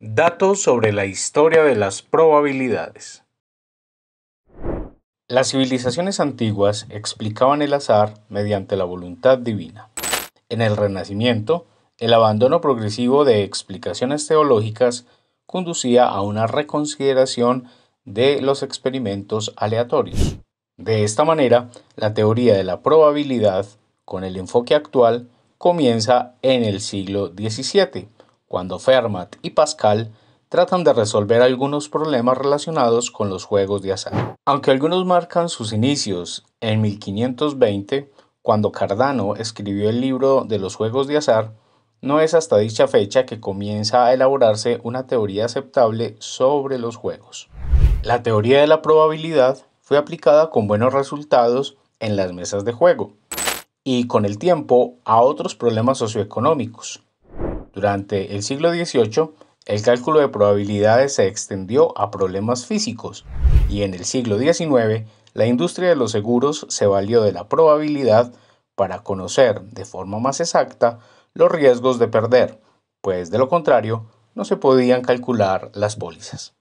Datos sobre la historia de las probabilidades. Las civilizaciones antiguas explicaban el azar mediante la voluntad divina. En el Renacimiento, el abandono progresivo de explicaciones teológicas conducía a una reconsideración de los experimentos aleatorios. De esta manera, la teoría de la probabilidad, con el enfoque actual, comienza en el siglo XVII cuando Fermat y Pascal tratan de resolver algunos problemas relacionados con los juegos de azar. Aunque algunos marcan sus inicios en 1520, cuando Cardano escribió el libro de los juegos de azar, no es hasta dicha fecha que comienza a elaborarse una teoría aceptable sobre los juegos. La teoría de la probabilidad fue aplicada con buenos resultados en las mesas de juego y con el tiempo a otros problemas socioeconómicos, durante el siglo XVIII, el cálculo de probabilidades se extendió a problemas físicos y en el siglo XIX la industria de los seguros se valió de la probabilidad para conocer de forma más exacta los riesgos de perder, pues de lo contrario no se podían calcular las pólizas.